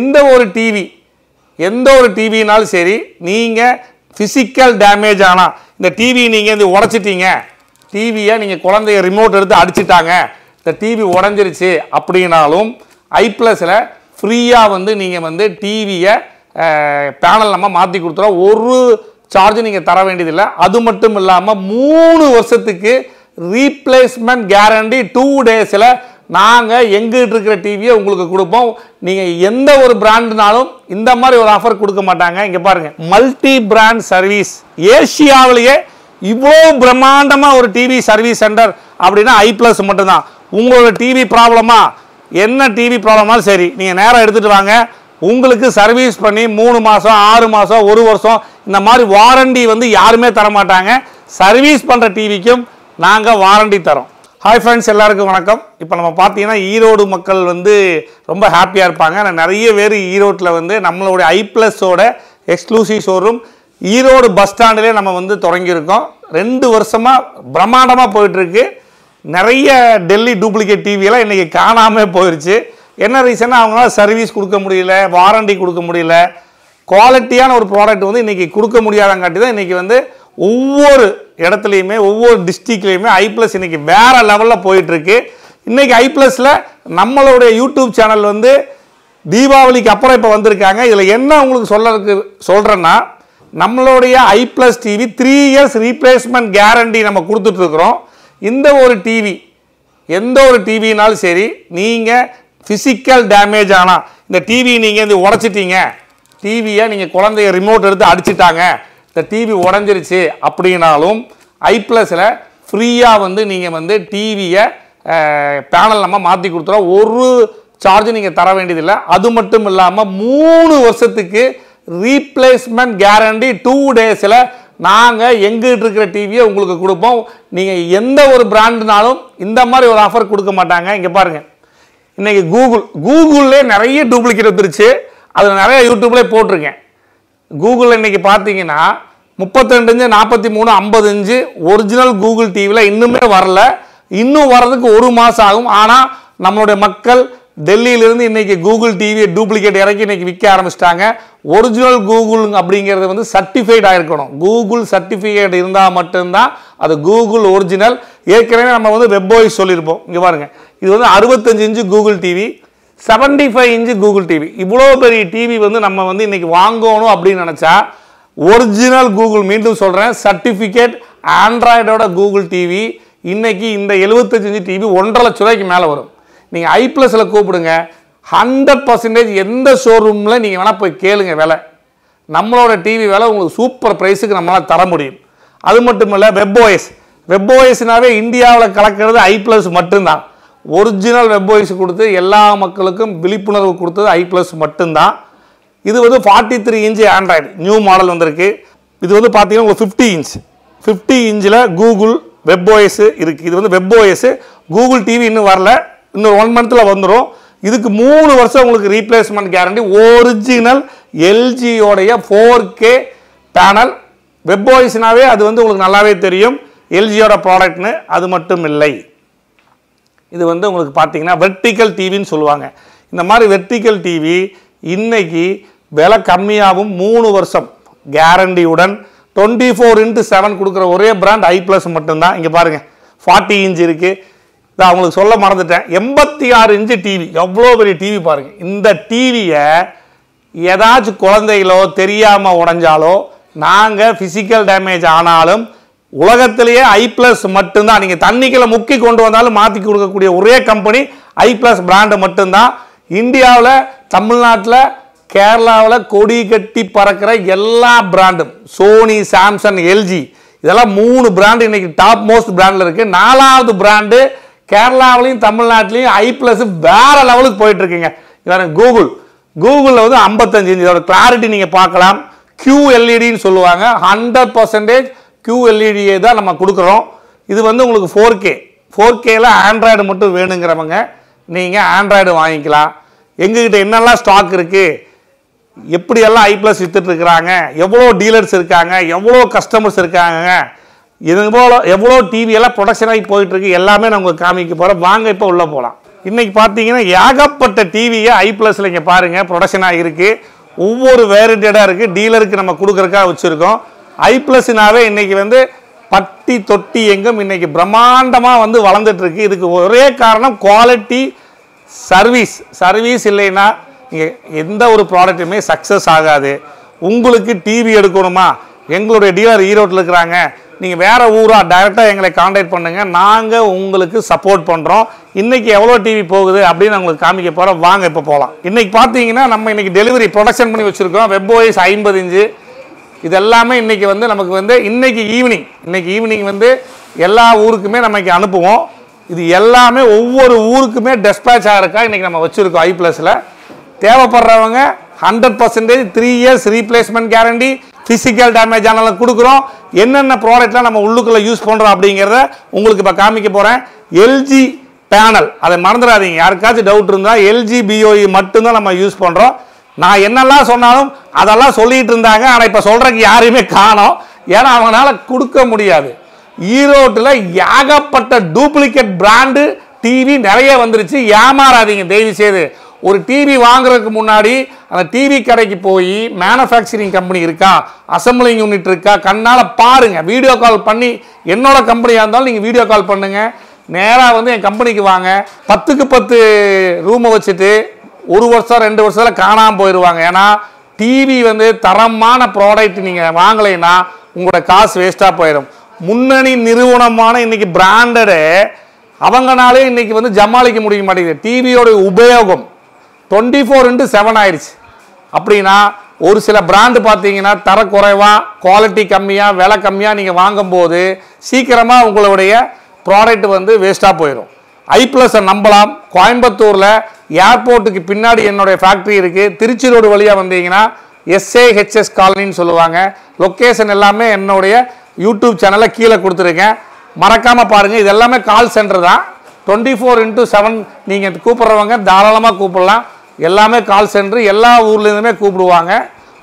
இந்த ஒரு டிவி எந்த ஒரு டிவினாலும் சரி நீங்கள் ஃபிசிக்கல் டேமேஜ் ஆனால் இந்த டிவி நீங்கள் இந்த உடச்சிட்டீங்க டிவியை நீங்கள் குழந்தைய ரிமோட் எடுத்து அடிச்சிட்டாங்க இந்த டிவி உடஞ்சிருச்சு அப்படின்னாலும் ஐ ப்ளஸில் ஃப்ரீயாக வந்து நீங்கள் வந்து டிவியை பேனல் நம்ம மாற்றி கொடுத்துருவோம் ஒரு சார்ஜ் நீங்கள் தர வேண்டியதில்லை அது மட்டும் இல்லாமல் மூணு வருஷத்துக்கு ரீப்ளேஸ்மெண்ட் கேரண்டி டூ டேஸில் நாங்கள் எங்கிட்ட இருக்கிற டிவியை உங்களுக்கு கொடுப்போம் நீங்கள் எந்த ஒரு பிராண்டுனாலும் இந்த மாதிரி ஒரு ஆஃபர் கொடுக்க மாட்டாங்க இங்கே பாருங்கள் மல்டி பிராண்ட் சர்வீஸ் ஏஷியாவிலேயே இவ்வளோ பிரம்மாண்டமாக ஒரு டிவி சர்வீஸ் சென்டர் அப்படின்னா ஐ ப்ளஸ் மட்டும்தான் உங்களோட டிவி ப்ராப்ளமா என்ன டிவி ப்ராப்ளமாலும் சரி நீங்கள் நேராக எடுத்துகிட்டு வாங்க உங்களுக்கு சர்வீஸ் பண்ணி மூணு மாதம் ஆறு மாதம் ஒரு வருஷம் இந்த மாதிரி வாரண்டி வந்து யாருமே தரமாட்டாங்க சர்வீஸ் பண்ணுற டிவிக்கும் நாங்கள் வாரண்டி தரோம் ஹாய் ஃப்ரெண்ட்ஸ் எல்லாருக்கும் வணக்கம் இப்போ நம்ம பார்த்தீங்கன்னா ஈரோடு மக்கள் வந்து ரொம்ப ஹாப்பியாக இருப்பாங்க ஆனால் நிறைய பேர் ஈரோட்டில் வந்து நம்மளுடைய ஐ ப்ளஸோட எக்ஸ்க்ளூசிவ் ஷோரூம் ஈரோடு பஸ் ஸ்டாண்டிலே நம்ம வந்து தொடங்கியிருக்கோம் ரெண்டு வருஷமாக பிரம்மாண்டமாக போயிட்டுருக்கு நிறைய டெல்லி டூப்ளிகேட் டிவியெல்லாம் இன்றைக்கி காணாமல் போயிடுச்சு என்ன ரீசன்னா அவங்களால சர்வீஸ் கொடுக்க முடியல வாரண்டி கொடுக்க முடியல குவாலிட்டியான ஒரு ப்ராடக்ட் வந்து இன்றைக்கி கொடுக்க முடியாதங்காட்டி தான் இன்றைக்கி வந்து ஒவ்வொரு இடத்துலையுமே ஒவ்வொரு டிஸ்ட்ரிக்ட்லேயுமே ஐ ப்ளஸ் இன்றைக்கி வேறு லெவலில் போயிட்டுருக்கு இன்றைக்கி ஐ ப்ளஸில் நம்மளுடைய யூடியூப் சேனல் வந்து தீபாவளிக்கு அப்புறம் இப்போ வந்திருக்காங்க இதில் என்ன உங்களுக்கு சொல்லறதுக்கு சொல்கிறேன்னா நம்மளுடைய I plus TV three years replacement guarantee நம்ம கொடுத்துட்ருக்குறோம் இந்த ஒரு டிவி எந்த ஒரு டிவினாலும் சரி நீங்கள் ஃபிசிக்கல் டேமேஜ் ஆனால் இந்த டிவி நீங்கள் வந்து உடச்சிட்டீங்க டிவியை நீங்கள் குழந்தைய ரிமோட் எடுத்து அடிச்சிட்டாங்க இந்த டிவி உடஞ்சிருச்சு அப்படின்னாலும் ஐ ப்ளஸில் ஃப்ரீயாக வந்து நீங்கள் வந்து டிவியை பேனல் நம்ம மாற்றி கொடுத்துருவோம் ஒரு சார்ஜ் நீங்கள் தர வேண்டியதில்லை அது மட்டும் இல்லாமல் மூணு வருஷத்துக்கு ரீப்ளேஸ்மெண்ட் கேரண்டி டூ டேஸில் நாங்கள் எங்கிட்ட இருக்கிற டிவியை உங்களுக்கு கொடுப்போம் நீங்கள் எந்த ஒரு பிராண்டுனாலும் இந்த மாதிரி ஒரு ஆஃபர் கொடுக்க மாட்டாங்க இங்கே பாருங்கள் இன்றைக்கி கூகுள் கூகுளில் நிறைய டூப்ளிகேட் வந்துருச்சு அதில் நிறைய யூடியூப்லேயே போட்டிருக்கேன் கூகுளில் இன்றைக்கி பார்த்தீங்கன்னா முப்பத்தெண்டு இஞ்சு நாற்பத்தி மூணு ஐம்பது இன்ச்சு ஒரிஜினல் கூகுள் டிவியில் இன்னுமே வரல இன்னும் வர்றதுக்கு ஒரு மாதம் ஆகும் ஆனால் நம்மளுடைய மக்கள் டெல்லியிலிருந்து இன்றைக்கி கூகுள் டிவியை டூப்ளிகேட் இறக்கி இன்றைக்கி விற்க ஆரம்பிச்சிட்டாங்க ஒரிஜினல் கூகுள் அப்படிங்கிறது வந்து சர்டிஃபைட் ஆகிருக்கணும் கூகுள் சர்டிஃபிகேட் இருந்தால் மட்டும்தான் அது கூகுள் ஒரிஜினல் ஏற்கனவே நம்ம வந்து வெப் சொல்லியிருப்போம் இங்கே பாருங்கள் இது வந்து அறுபத்தஞ்சு inch Google TV seventy five inch Google TV இவ்வளோ பெரிய டிவி வந்து நம்ம வந்து இன்றைக்கி வாங்கணும் அப்படின்னு நினச்சா ஒரிஜினல் கூகுள் மீண்டும் சொல்கிறேன் சர்டிஃபிகேட் ஆண்ட்ராய்டோட கூகுள் டிவி இன்றைக்கி இந்த எழுபத்தஞ்சு டிவி ஒன்றரை லட்ச ரூபாய்க்கு மேலே வரும் நீங்கள் ஐ ப்ளஸில் கூப்பிடுங்க ஹண்ட்ரட் பர்சன்டேஜ் எந்த ஷோரூமில் நீங்கள் வேணால் போய் கேளுங்க விலை நம்மளோட டிவி விலை உங்களுக்கு சூப்பர் ப்ரைஸுக்கு நம்மளால் தர முடியும் அது மட்டும் இல்லை வெப் ஓஎஸ் வெப் ஓஎஸ்னாவே இந்தியாவில் கலக்கிறது ஐ ப்ளஸ் மட்டும்தான் ஒரிஜினல் வாய்ஸ் கொடுத்து எல்லா மக்களுக்கும் விழிப்புணர்வு கொடுத்தது ஐ ப்ளஸ் மட்டும்தான் இது வந்து forty three inch android new model வந்திருக்கு இது வந்து பார்த்தீங்கன்னா உங்களுக்கு ஃபிஃப்டி இன்ச் ஃபிஃப்டி இன்ச்சில் கூகுள் வெப்ஓஎஸ்ஸு இருக்குது இது வந்து வெப்ஓஎஸ்ஸு கூகுள் டிவி இன்னும் வரல இன்னும் ஒன் மந்த்தில் வந்துடும் இதுக்கு மூணு வருஷம் உங்களுக்கு ரீப்ளேஸ்மெண்ட் கேரண்டி ஒரிஜினல் எல்ஜியோடைய ஃபோர் கே பேனல் வெப்ஓஎஸ்னாவே அது வந்து உங்களுக்கு நல்லாவே தெரியும் எல்ஜியோட ப்ராடக்ட்னு அது மட்டும் இல்லை இது வந்து உங்களுக்கு பார்த்தீங்கன்னா வெர்டிக்கல் டிவின்னு சொல்லுவாங்க இந்த மாதிரி வெர்டிக்கல் டிவி இன்றைக்கி விலை கம்மியாகவும் மூணு வருஷம் கேரண்டியுடன் டுவெண்ட்டி ஃபோர் இன்ட்டு செவன் கொடுக்குற ஒரே பிராண்ட் ஐ ப்ளஸ் மட்டும்தான் இங்கே பாருங்கள் ஃபார்ட்டி இன்ச் இருக்குது இதை அவங்களுக்கு சொல்ல மறந்துட்டேன் எண்பத்தி ஆறு இன்ச்சு டிவி எவ்வளோ பெரிய டிவி பாருங்கள் இந்த டிவியை ஏதாச்சும் குழந்தைகளோ தெரியாமல் உடஞ்சாலோ நாங்கள் ஃபிசிக்கல் டேமேஜ் ஆனாலும் உலகத்திலேயே ஐ பிளஸ் மட்டும்தான் நீங்கள் தண்ணிக்குள்ள முக்கி கொண்டு வந்தாலும் மாற்றி கொடுக்கக்கூடிய ஒரே கம்பெனி ஐ பிளஸ் பிராண்டு மட்டும்தான் இந்தியாவில் தமிழ்நாட்டில் கேரளாவில் கொடி கட்டி பறக்கிற எல்லா பிராண்டும் சோனி சாம்சங் எல்ஜி இதெல்லாம் மூணு பிராண்டு இன்றைக்கி டாப் மோஸ்ட் பிராண்டில் இருக்குது நாலாவது பிராண்டு கேரளாவிலையும் தமிழ்நாட்டிலையும் ஐ ப்ளஸ் வேறு லெவலுக்கு போயிட்டுருக்குங்க இதான கூகுள் கூகுளில் வந்து ஐம்பத்தஞ்சு இதோட கிளாரிட்டி நீங்கள் பார்க்கலாம் கியூஎல்இடின்னு e சொல்லுவாங்க ஹண்ட்ரட் பர்சன்டேஜ் கியூஎல்இடியை e தான் நம்ம கொடுக்குறோம் இது வந்து உங்களுக்கு ஃபோர் கே ஃபோர் கேல ஆண்ட்ராய்டு மட்டும் வேணுங்கிறவங்க நீங்கள் ஆண்ட்ராய்டு வாங்கிக்கலாம் எங்ககிட்ட என்னெல்லாம் ஸ்டாக் இருக்குது எப்படியெல்லாம் ஐ ப்ளஸ் விற்றுட்ருக்குறாங்க எவ்வளோ டீலர்ஸ் இருக்காங்க எவ்வளோ கஸ்டமர்ஸ் இருக்காங்க போல் எவ்வளோ டிவியெல்லாம் ப்ரொடக்ஷன் ஆகி போயிட்டுருக்கு எல்லாமே நான் உங்களுக்கு காமிக்க போகிறோம் வாங்க இப்போ உள்ளே போகலாம் இன்றைக்கி பார்த்தீங்கன்னா ஏகப்பட்ட டிவியை ஐ ப்ளஸில் இங்கே பாருங்கள் ப்ரொடக்ஷன் இருக்குது ஒவ்வொரு வேரண்டடாக இருக்குது டீலருக்கு நம்ம கொடுக்குறக்காக வச்சுருக்கோம் ஐ ப்ளஸ்னாவே இன்றைக்கி வந்து பட்டி தொட்டி எங்கும் இன்றைக்கி பிரம்மாண்டமாக வந்து வளர்ந்துட்டுருக்கு இதுக்கு ஒரே காரணம் குவாலிட்டி சர்வீஸ் சர்வீஸ் இல்லைன்னா நீங்கள் எந்த ஒரு ப்ராடக்ட்டுமே சக்ஸஸ் ஆகாது உங்களுக்கு டிவி எடுக்கணுமா எங்களுடைய டீலர் ஈரோட்டில் இருக்கிறாங்க நீங்கள் வேறு ஊராக டைரெக்டாக எங்களை காண்டாக்ட் பண்ணுங்கள் நாங்கள் உங்களுக்கு சப்போர்ட் பண்ணுறோம் இன்றைக்கி எவ்வளோ டிவி போகுது அப்படின்னு உங்களுக்கு காமிக்க போகிறோம் வாங்க இப்போ போகலாம் இன்றைக்கி பார்த்தீங்கன்னா நம்ம இன்றைக்கி டெலிவரி ப்ரொடக்ஷன் பண்ணி வச்சுருக்கோம் வெப் ஓஎஸ் ஐம்பது இன்ச்சு இது எல்லாமே இன்றைக்கி வந்து நமக்கு வந்து இன்றைக்கி ஈவினிங் இன்றைக்கி ஈவினிங் வந்து எல்லா ஊருக்குமே நமக்கு அனுப்புவோம் இது எல்லாமே ஒவ்வொரு ஊருக்குமே டெஸ்பேச் ஆகிறக்கா இன்றைக்கி நம்ம வச்சுருக்கோம் ஐ ப்ளஸில் தேவைப்படுறவங்க hundred percentage three years replacement guarantee physical damage ஆனாலும் கொடுக்குறோம் என்னென்ன ப்ராடக்ட்லாம் நம்ம உள்ளுக்குள்ளே யூஸ் பண்ணுறோம் அப்படிங்கிறத உங்களுக்கு இப்போ காமிக்க போகிறேன் எல்ஜி பேனல் அதை மறந்துடாதீங்க யாருக்காச்சும் டவுட் இருந்தால் எல்ஜி பிஓஇ e மட்டும்தான் நம்ம யூஸ் பண்ணுறோம் நான் என்னெல்லாம் சொன்னாலும் அதெல்லாம் சொல்லிகிட்டு இருந்தாங்க ஆனால் இப்போ சொல்கிறக்கு யாரையுமே காணோம் ஏன்னா அவங்களால கொடுக்க முடியாது ஈரோட்டில் ஏகப்பட்ட டூப்ளிகேட் பிராண்டு டிவி நிறைய வந்துருச்சு ஏமாறாதீங்க தயவு செய்து ஒரு டிவி வாங்குறதுக்கு முன்னாடி அந்த டிவி கடைக்கு போய் மேனுஃபேக்சரிங் கம்பெனி இருக்கா அசம்பிளிங் யூனிட் இருக்கா கண்ணால் பாருங்கள் வீடியோ கால் பண்ணி என்னோட கம்பெனியாக இருந்தாலும் நீங்கள் வீடியோ கால் பண்ணுங்கள் நேராக வந்து என் கம்பெனிக்கு வாங்க பத்துக்கு பத்து ரூமை வச்சுட்டு ஒரு வருஷம் ரெண்டு வருஷத்தில் காணாமல் போயிடுவாங்க ஏன்னா டிவி வந்து தரமான ப்ராடக்ட் நீங்கள் வாங்கலைன்னா உங்களோட காசு வேஸ்ட்டாக போயிடும் முன்னணி நிறுவனமான இன்றைக்கி பிராண்டடு அவங்கனாலே இன்றைக்கி வந்து ஜமாளிக்க முடிய மாட்டேங்குது டிவியோடைய உபயோகம் டுவெண்ட்டி ஃபோர் இன்ட்டு செவன் ஆயிடுச்சு அப்படின்னா ஒரு சில பிராண்டு பார்த்தீங்கன்னா தர குறைவாக குவாலிட்டி கம்மியாக விலை கம்மியாக நீங்கள் வாங்கும்போது சீக்கிரமாக உங்களுடைய ப்ராடக்ட் வந்து வேஸ்ட்டாக போயிடும் ஐ பிளஸை நம்பலாம் கோயம்புத்தூரில் ஏர்போர்ட்டுக்கு பின்னாடி என்னுடைய ஃபேக்ட்ரி இருக்குது திருச்சி ரோடு வழியாக வந்தீங்கன்னா எஸ்ஏஹெச்எஸ் காலனின்னு சொல்லுவாங்க லொக்கேஷன் எல்லாமே என்னுடைய யூடியூப் சேனலில் கீழே கொடுத்துருக்கேன் மறக்காமல் பாருங்கள் இது எல்லாமே கால் சென்டர் தான் டுவெண்ட்டி ஃபோர் இன்ட்டு செவன் நீங்கள் கூப்பிட்றவங்க தாராளமாக கூப்பிடலாம் எல்லாமே கால் சென்டர் எல்லா ஊர்லேருந்துமே கூப்பிடுவாங்க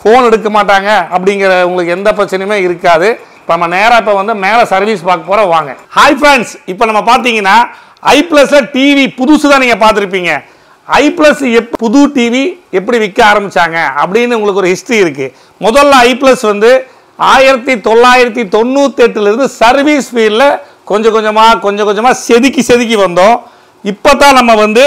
ஃபோன் எடுக்க மாட்டாங்க அப்படிங்கிற உங்களுக்கு எந்த பிரச்சனையுமே இருக்காது இப்போ நம்ம நேராக இப்போ வந்து மேலே சர்வீஸ் பார்க்க போகிற வாங்க ஹாய் ஃப்ரெண்ட்ஸ் இப்போ நம்ம பார்த்தீங்கன்னா ஐ பிளஸ்ல டிவி புதுசு தான் நீங்கள் பார்த்துருப்பீங்க ஐ ப்ளஸ் எப் புது டிவி எப்படி விற்க ஆரம்பித்தாங்க அப்படின்னு உங்களுக்கு ஒரு ஹிஸ்ட்ரி இருக்குது முதல்ல ஐ ப்ளஸ் வந்து ஆயிரத்தி தொள்ளாயிரத்தி இருந்து சர்வீஸ் ஃபீல்டில் கொஞ்சம் கொஞ்சமாக கொஞ்சம் கொஞ்சமாக செதுக்கி செதுக்கி வந்தோம் இப்போ தான் நம்ம வந்து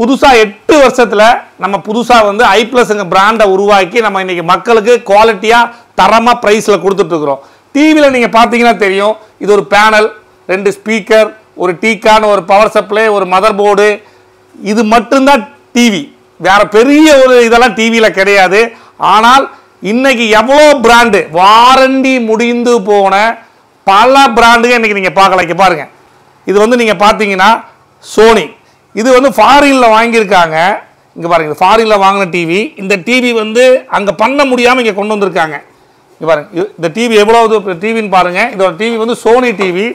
புதுசாக எட்டு வருஷத்தில் நம்ம புதுசாக வந்து ஐ ப்ளஸ்ங்க பிராண்டை உருவாக்கி நம்ம இன்றைக்கி மக்களுக்கு குவாலிட்டியாக தரமாக ப்ரைஸில் கொடுத்துட்ருக்குறோம் டிவியில் நீங்கள் பார்த்தீங்கன்னா தெரியும் இது ஒரு பேனல் ரெண்டு ஸ்பீக்கர் ஒரு கான் ஒரு பவர் சப்ளை ஒரு மதர் போர்டு இது மட்டும்தான் டிவி வேறு பெரிய ஒரு இதெல்லாம் டிவியில் கிடையாது ஆனால் இன்றைக்கி எவ்வளோ பிராண்டு வாரண்டி முடிந்து போன பல பிராண்டுங்க இன்றைக்கி நீங்கள் பார்க்கலாம் இங்கே பாருங்கள் இது வந்து நீங்கள் பார்த்தீங்கன்னா சோனி இது வந்து ஃபாரினில் வாங்கியிருக்காங்க இங்கே பாருங்கள் ஃபாரினில் வாங்கின டிவி இந்த டிவி வந்து அங்கே பண்ண முடியாமல் இங்கே கொண்டு வந்திருக்காங்க இங்கே பாருங்கள் இந்த டிவி எவ்வளோ டிவின்னு பாருங்கள் இதோட டிவி வந்து சோனி டிவி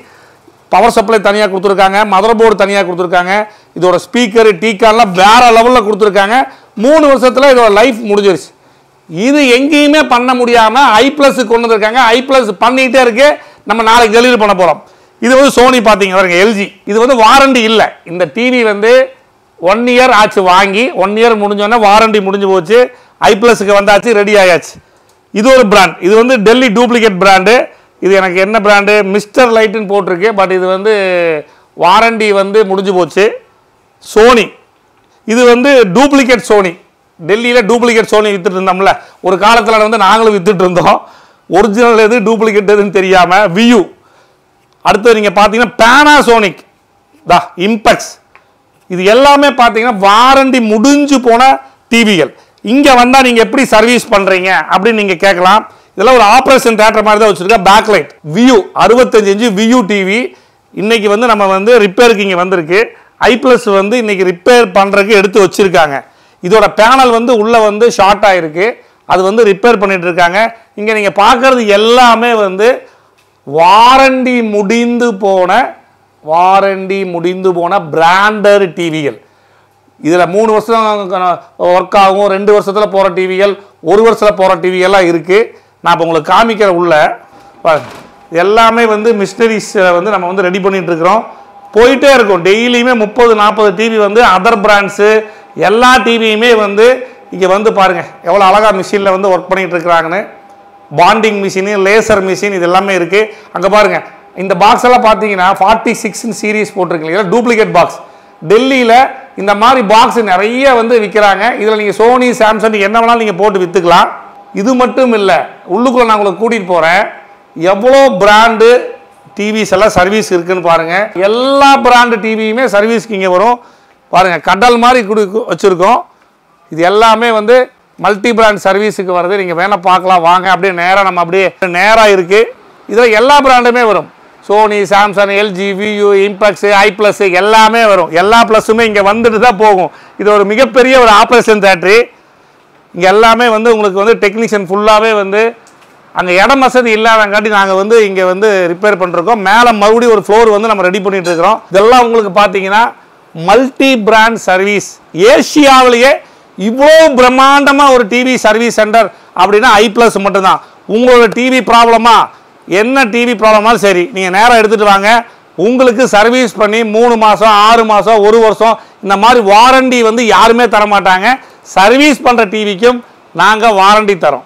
பவர் சப்ளை தனியாக கொடுத்துருக்காங்க மதர் போர்டு தனியாக கொடுத்துருக்காங்க இதோட ஸ்பீக்கரு டீக்கார்லாம் வேறு லெவலில் கொடுத்துருக்காங்க மூணு வருஷத்தில் இதோட லைஃப் முடிஞ்சிருச்சு இது எங்கேயுமே பண்ண முடியாமல் ஐ ப்ளஸ் கொண்டு வந்துருக்காங்க ஐ ப்ளஸ் பண்ணிகிட்டே இருக்கு நம்ம நாளைக்கு டெலிவரி பண்ண போகிறோம் இது வந்து சோனி பார்த்தீங்க பாருங்க எல்ஜி இது வந்து வாரண்டி இல்லை இந்த டிவி வந்து ஒன் இயர் ஆச்சு வாங்கி ஒன் இயர் முடிஞ்சோடனே வாரண்டி முடிஞ்சு போச்சு ஐ ப்ளஸுக்கு வந்தாச்சு ரெடி ஆயாச்சு இது ஒரு பிராண்ட் இது வந்து டெல்லி டூப்ளிகேட் பிராண்டு இது எனக்கு என்ன பிராண்டு மிஸ்டர் லைட்டுன்னு போட்டிருக்கு பட் இது வந்து வாரண்டி வந்து முடிஞ்சு போச்சு சோனி இது வந்து டூப்ளிகேட் சோனி டெல்லியில் டூப்ளிகேட் சோனி விற்றுட்டு இருந்தோம்ல ஒரு காலத்தில் வந்து நாங்களும் விற்றுட்டு இருந்தோம் ஒரிஜினல் எது டூப்ளிகேட் எதுன்னு தெரியாமல் வியூ அடுத்து நீங்கள் பார்த்தீங்கன்னா பேனாசோனிக் தா இம்பெக்ஸ் இது எல்லாமே பார்த்தீங்கன்னா வாரண்டி முடிஞ்சு போன டிவிகள் இங்கே வந்தால் நீங்கள் எப்படி சர்வீஸ் பண்ணுறீங்க அப்படின்னு நீங்கள் கேட்கலாம் இதெல்லாம் ஒரு ஆப்ரேஷன் தேட்டர் மாதிரி தான் வச்சுருக்கா பேக்லைட் வியூ அறுபத்தஞ்சு இன்ச்சு வியூ டிவி இன்றைக்கி வந்து நம்ம வந்து ரிப்பேருக்கு இங்கே வந்திருக்கு ஐ ப்ளஸ் வந்து இன்றைக்கி ரிப்பேர் பண்ணுறதுக்கு எடுத்து வச்சுருக்காங்க இதோட பேனல் வந்து உள்ளே வந்து ஷார்ட் ஆகிருக்கு அது வந்து ரிப்பேர் பண்ணிகிட்டு இருக்காங்க இங்கே நீங்கள் பார்க்குறது எல்லாமே வந்து வாரண்டி முடிந்து போன வாரண்டி முடிந்து போன பிராண்டட் டிவிகள் இதில் மூணு வருஷம் ஒர்க் ஆகும் ரெண்டு வருஷத்தில் போகிற டிவிகள் ஒரு வருஷத்தில் போகிற டிவிகள்லாம் இருக்குது நான் இப்போ உங்களுக்கு காமிக்கிற உள்ள எல்லாமே வந்து மிஷினரிஸை வந்து நம்ம வந்து ரெடி பண்ணிகிட்டு போயிட்டே இருக்கும் டெய்லியுமே முப்பது நாற்பது டிவி வந்து அதர் பிராண்ட்ஸு எல்லா டிவியுமே வந்து இங்கே வந்து பாருங்கள் எவ்வளோ அழகாக மிஷினில் வந்து ஒர்க் பண்ணிகிட்டு இருக்கிறாங்கன்னு பாண்டிங் மிஷினு லேசர் மிஷின் இது எல்லாமே இருக்குது அங்கே பாருங்கள் இந்த பாக்ஸ் எல்லாம் பார்த்தீங்கன்னா ஃபார்ட்டி சிக்ஸ்னு சீரீஸ் போட்டிருக்கீங்க டூப்ளிகேட் பாக்ஸ் டெல்லியில் இந்த மாதிரி பாக்ஸ் நிறைய வந்து விற்கிறாங்க இதில் நீங்கள் சோனி சாம்சங் என்ன வேணாலும் நீங்கள் போட்டு விற்றுக்கலாம் இது மட்டும் இல்லை உள்ளுக்குள்ளே நான் உங்களை கூட்டிகிட்டு போகிறேன் எவ்வளோ பிராண்டு டிவிஸ் எல்லாம் சர்வீஸ் இருக்குதுன்னு பாருங்கள் எல்லா பிராண்டு டிவியுமே சர்வீஸ்க்கு இங்கே வரும் பாருங்கள் கடல் மாதிரி குடி வச்சுருக்கோம் இது எல்லாமே வந்து மல்டி பிராண்ட் சர்வீஸுக்கு வருது நீங்கள் வேணால் பார்க்கலாம் வாங்க அப்படியே நேராக நம்ம அப்படியே நேராக இருக்குது இதில் எல்லா பிராண்டுமே வரும் சோனி சாம்சங் எல்ஜி வியூ இம்பாக்ஸு ஐ ப்ளஸ்ஸு எல்லாமே வரும் எல்லா ப்ளஸ்ஸுமே இங்கே வந்துட்டு தான் போகும் இது ஒரு மிகப்பெரிய ஒரு ஆப்ரேஷன் தேட்ரு இங்கே எல்லாமே வந்து உங்களுக்கு வந்து டெக்னீஷியன் ஃபுல்லாகவே வந்து அங்கே இடம் வசதி இல்லாதங்காட்டி நாங்கள் வந்து இங்கே வந்து ரிப்பேர் பண்ணுறோம் மேலே மறுபடியும் ஒரு ஃப்ளோர் வந்து நம்ம ரெடி பண்ணிட்டு இருக்கிறோம் இதெல்லாம் உங்களுக்கு பார்த்தீங்கன்னா மல்டி பிராண்ட் சர்வீஸ் ஏஷியாவிலேயே இவ்வளோ பிரம்மாண்டமாக ஒரு டிவி சர்வீஸ் சென்டர் அப்படின்னா ஐ ப்ளஸ் மட்டும்தான் உங்களோட டிவி ப்ராப்ளமா என்ன டிவி ப்ராப்ளமாக சரி நீங்கள் நேராக எடுத்துகிட்டு வாங்க உங்களுக்கு சர்வீஸ் பண்ணி மூணு மாதம் ஆறு மாதம் ஒரு வருஷம் இந்த மாதிரி வாரண்டி வந்து யாருமே தர மாட்டாங்க சர்வீஸ் பண்ணுற டிவிக்கும் நாங்கள் வாரண்டி தரோம்